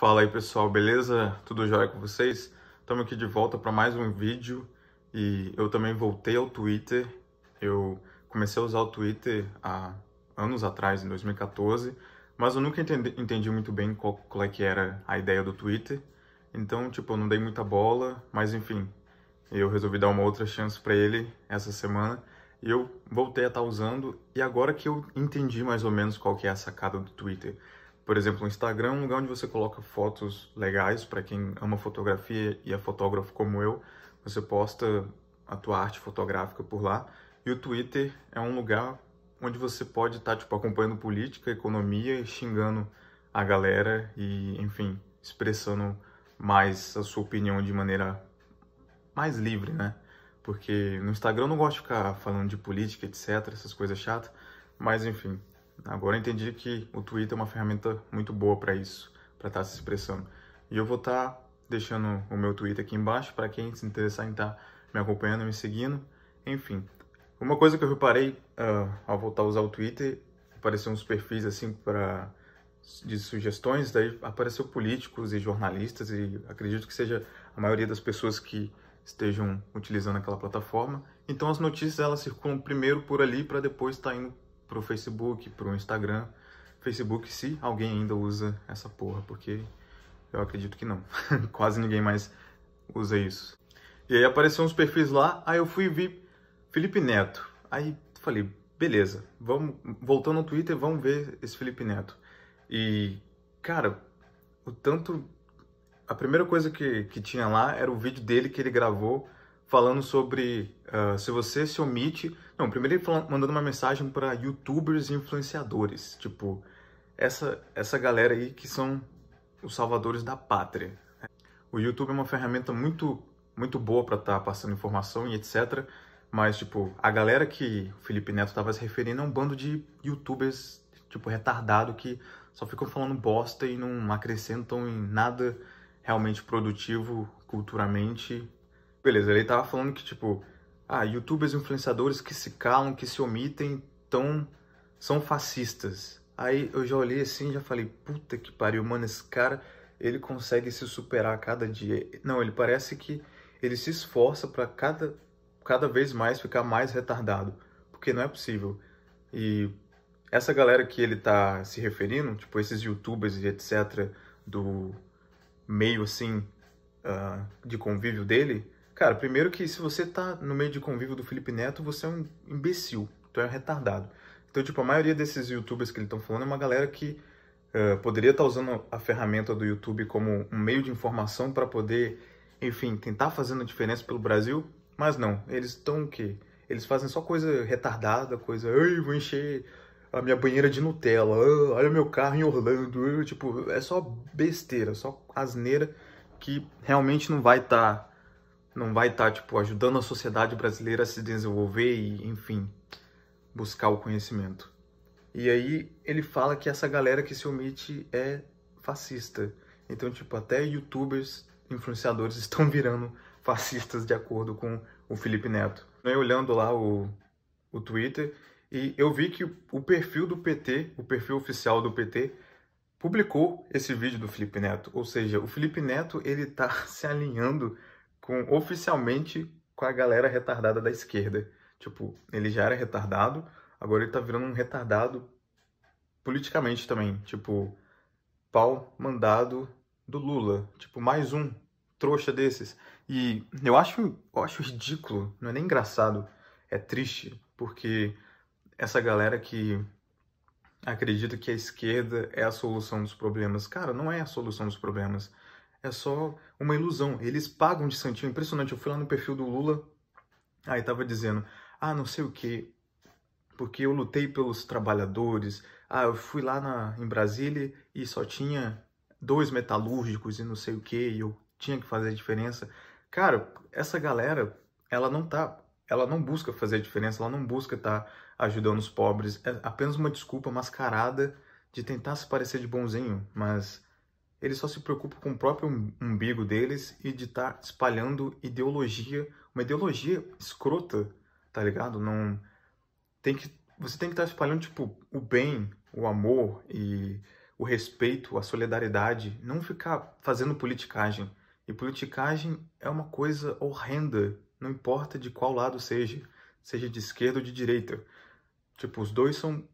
Fala aí pessoal, beleza? Tudo jóia com vocês? Estamos aqui de volta para mais um vídeo e eu também voltei ao Twitter. Eu comecei a usar o Twitter há anos atrás, em 2014, mas eu nunca entendi, entendi muito bem qual, qual é que era a ideia do Twitter. Então, tipo, eu não dei muita bola, mas enfim, eu resolvi dar uma outra chance para ele essa semana e eu voltei a estar tá usando e agora que eu entendi mais ou menos qual que é a sacada do Twitter por exemplo, o Instagram é um lugar onde você coloca fotos legais para quem ama fotografia e é fotógrafo como eu. Você posta a tua arte fotográfica por lá. E o Twitter é um lugar onde você pode estar tá, tipo acompanhando política, economia, xingando a galera e, enfim, expressando mais a sua opinião de maneira mais livre, né? Porque no Instagram eu não gosto de ficar falando de política, etc, essas coisas chatas, mas enfim, Agora eu entendi que o Twitter é uma ferramenta muito boa para isso, para estar tá se expressando. E eu vou estar tá deixando o meu Twitter aqui embaixo para quem se interessar em estar tá me acompanhando, me seguindo, enfim. Uma coisa que eu reparei uh, ao voltar a usar o Twitter, apareceram uns perfis assim para de sugestões, daí apareceu políticos e jornalistas e acredito que seja a maioria das pessoas que estejam utilizando aquela plataforma. Então as notícias elas circulam primeiro por ali para depois estar tá indo para o Facebook, para o Instagram. Facebook, se alguém ainda usa essa porra, porque eu acredito que não. Quase ninguém mais usa isso. E aí apareceu uns perfis lá, aí eu fui ver Felipe Neto. Aí falei, beleza, vamos voltando ao Twitter, vamos ver esse Felipe Neto. E, cara, o tanto. A primeira coisa que, que tinha lá era o vídeo dele que ele gravou falando sobre uh, se você se omite. Não, primeiro ele mandando uma mensagem para youtubers e influenciadores. Tipo, essa, essa galera aí que são os salvadores da pátria. O YouTube é uma ferramenta muito, muito boa para estar tá passando informação e etc. Mas, tipo, a galera que o Felipe Neto estava se referindo é um bando de youtubers, tipo, retardado que só ficam falando bosta e não acrescentam em nada realmente produtivo culturalmente Beleza, ele tava falando que, tipo, ah, youtubers influenciadores que se calam, que se omitem, tão, são fascistas. Aí eu já olhei assim já falei, puta que pariu, mano, esse cara, ele consegue se superar a cada dia. Não, ele parece que ele se esforça para cada, cada vez mais ficar mais retardado, porque não é possível. E essa galera que ele tá se referindo, tipo esses youtubers e etc, do meio assim, uh, de convívio dele, Cara, primeiro que se você tá no meio de convívio do Felipe Neto, você é um imbecil, tu é um retardado. Então, tipo, a maioria desses youtubers que ele estão falando é uma galera que uh, poderia estar tá usando a ferramenta do YouTube como um meio de informação para poder, enfim, tentar fazendo uma diferença pelo Brasil, mas não. Eles estão o quê? Eles fazem só coisa retardada, coisa, ai, vou encher a minha banheira de Nutella, olha ah, olha meu carro em Orlando, tipo, é só besteira, só asneira que realmente não vai estar. Tá não vai estar tá, tipo ajudando a sociedade brasileira a se desenvolver e, enfim, buscar o conhecimento. E aí ele fala que essa galera que se omite é fascista. Então, tipo, até youtubers, influenciadores estão virando fascistas de acordo com o Felipe Neto. Eu né, olhando lá o, o Twitter e eu vi que o perfil do PT, o perfil oficial do PT, publicou esse vídeo do Felipe Neto. Ou seja, o Felipe Neto ele tá se alinhando com oficialmente com a galera retardada da esquerda. Tipo, ele já era retardado, agora ele tá virando um retardado politicamente também. Tipo, pau mandado do Lula. Tipo, mais um trouxa desses. E eu acho, eu acho ridículo, não é nem engraçado, é triste, porque essa galera que acredita que a esquerda é a solução dos problemas, cara, não é a solução dos problemas é só uma ilusão. Eles pagam de santinho. Impressionante. Eu fui lá no perfil do Lula, aí tava dizendo: ah, não sei o que, porque eu lutei pelos trabalhadores. Ah, eu fui lá na, em Brasília e só tinha dois metalúrgicos e não sei o que, e eu tinha que fazer a diferença. Cara, essa galera, ela não tá. Ela não busca fazer a diferença, ela não busca estar tá ajudando os pobres. É apenas uma desculpa mascarada de tentar se parecer de bonzinho, mas eles só se preocupam com o próprio umbigo deles e de estar tá espalhando ideologia, uma ideologia escrota, tá ligado? Não tem que você tem que estar tá espalhando tipo o bem, o amor e o respeito, a solidariedade, não ficar fazendo politicagem. E politicagem é uma coisa horrenda, não importa de qual lado seja, seja de esquerda ou de direita. Tipo, os dois são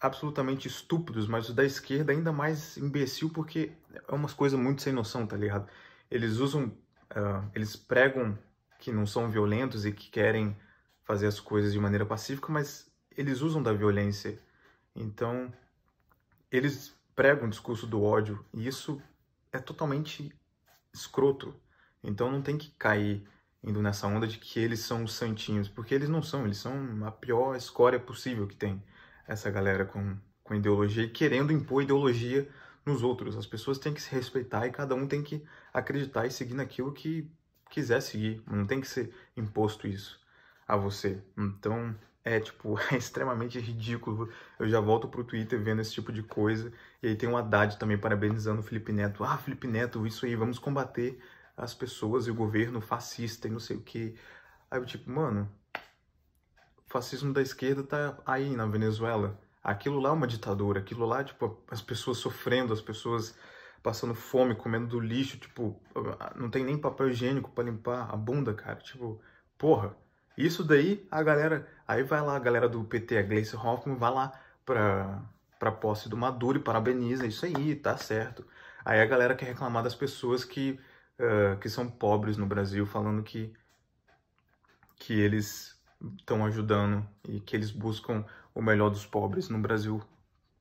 absolutamente estúpidos, mas os da esquerda é ainda mais imbecil, porque é umas coisas muito sem noção, tá ligado? Eles usam, uh, eles pregam que não são violentos e que querem fazer as coisas de maneira pacífica, mas eles usam da violência. Então, eles pregam o discurso do ódio e isso é totalmente escroto. Então não tem que cair indo nessa onda de que eles são os santinhos, porque eles não são, eles são a pior escória possível que tem essa galera com, com ideologia e querendo impor ideologia nos outros. As pessoas têm que se respeitar e cada um tem que acreditar e seguir naquilo que quiser seguir. Não tem que ser imposto isso a você. Então, é tipo, é extremamente ridículo. Eu já volto pro Twitter vendo esse tipo de coisa. E aí tem um Haddad também parabenizando o Felipe Neto. Ah, Felipe Neto, isso aí, vamos combater as pessoas e o governo fascista e não sei o que. Aí eu tipo, mano, fascismo da esquerda tá aí na Venezuela. Aquilo lá é uma ditadura, aquilo lá, tipo, as pessoas sofrendo, as pessoas passando fome, comendo do lixo, tipo, não tem nem papel higiênico para limpar a bunda, cara. Tipo, porra, isso daí a galera, aí vai lá a galera do PT, a Gleice Hoffman, vai lá pra, pra posse do Maduro e parabeniza, isso aí, tá certo. Aí a galera quer reclamar das pessoas que, uh, que são pobres no Brasil, falando que, que eles estão ajudando e que eles buscam o melhor dos pobres no Brasil.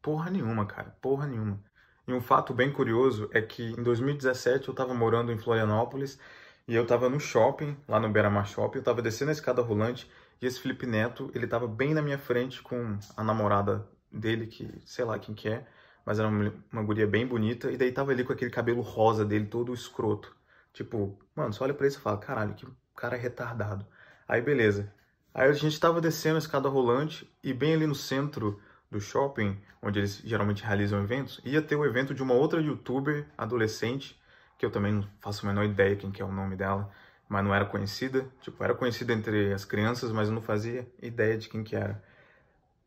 Porra nenhuma, cara, porra nenhuma. E um fato bem curioso é que em 2017 eu estava morando em Florianópolis e eu estava no shopping, lá no Beira-Mar Shopping, eu estava descendo a escada rolante e esse Felipe Neto, ele estava bem na minha frente com a namorada dele, que sei lá quem que é, mas era uma, uma guria bem bonita, e daí tava ali com aquele cabelo rosa dele, todo escroto. Tipo, mano, só olha pra isso e fala, caralho, que cara retardado. Aí beleza, Aí a gente estava descendo a escada rolante e bem ali no centro do shopping, onde eles geralmente realizam eventos, ia ter o evento de uma outra youtuber adolescente, que eu também não faço a menor ideia quem que é o nome dela, mas não era conhecida, tipo, era conhecida entre as crianças, mas eu não fazia ideia de quem que era.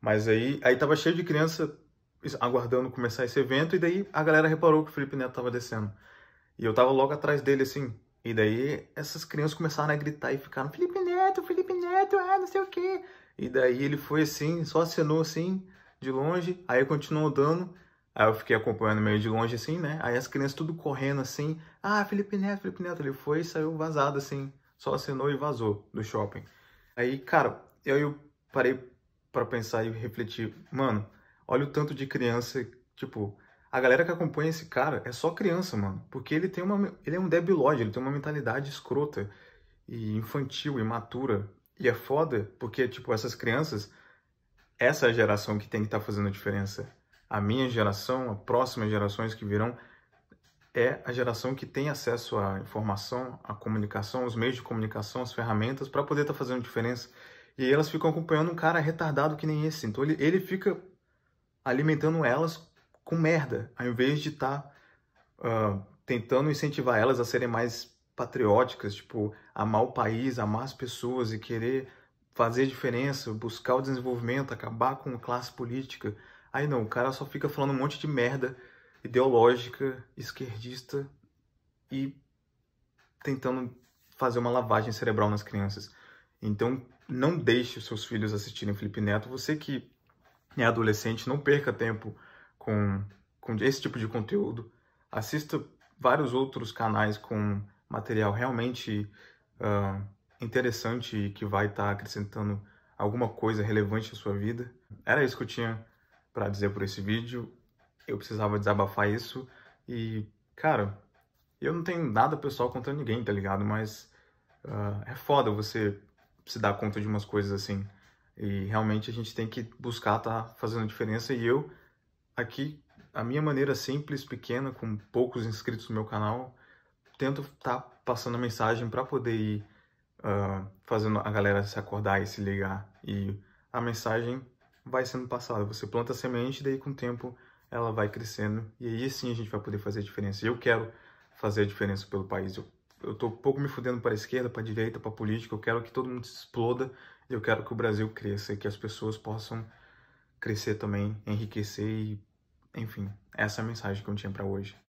Mas aí, aí tava cheio de criança aguardando começar esse evento, e daí a galera reparou que o Felipe Neto tava descendo. E eu tava logo atrás dele, assim, e daí essas crianças começaram a gritar e ficaram, Felipe Neto! Neto, Felipe Neto, ah, não sei o quê. E daí ele foi assim, só acenou assim, de longe, aí continuou dando. Aí eu fiquei acompanhando meio de longe assim, né? Aí as crianças tudo correndo assim, ah, Felipe Neto, Felipe Neto. Ele foi e saiu vazado assim, só acenou e vazou do shopping. Aí, cara, eu, eu parei para pensar e refletir, mano, olha o tanto de criança, tipo, a galera que acompanha esse cara é só criança, mano, porque ele tem uma ele é um debilóide, ele tem uma mentalidade escrota e infantil, imatura. E é foda porque, tipo, essas crianças, essa é a geração que tem que estar tá fazendo a diferença. A minha geração, as próximas gerações que virão, é a geração que tem acesso à informação, à comunicação, aos meios de comunicação, às ferramentas para poder estar tá fazendo diferença. E elas ficam acompanhando um cara retardado que nem esse. Então ele, ele fica alimentando elas com merda, ao invés de estar tá, uh, tentando incentivar elas a serem mais patrióticas, tipo, amar o país, amar as pessoas e querer fazer diferença, buscar o desenvolvimento, acabar com a classe política. Aí não, o cara só fica falando um monte de merda ideológica, esquerdista e tentando fazer uma lavagem cerebral nas crianças. Então, não deixe os seus filhos assistirem Felipe Neto. Você que é adolescente, não perca tempo com, com esse tipo de conteúdo. Assista vários outros canais com material realmente uh, interessante e que vai estar tá acrescentando alguma coisa relevante à sua vida. Era isso que eu tinha para dizer por esse vídeo. Eu precisava desabafar isso e, cara, eu não tenho nada pessoal contra ninguém, tá ligado? Mas uh, é foda você se dar conta de umas coisas assim. E realmente a gente tem que buscar estar tá fazendo diferença. E eu, aqui, a minha maneira simples, pequena, com poucos inscritos no meu canal, tento estar tá passando mensagem para poder ir uh, fazendo a galera se acordar e se ligar. E a mensagem vai sendo passada. Você planta a semente, daí com o tempo ela vai crescendo. E aí sim a gente vai poder fazer a diferença. E eu quero fazer a diferença pelo país. Eu, eu tô pouco me fudendo para a esquerda, para a direita, para a política. Eu quero que todo mundo se exploda. Eu quero que o Brasil cresça e que as pessoas possam crescer também, enriquecer e enfim, essa é a mensagem que eu tinha para hoje.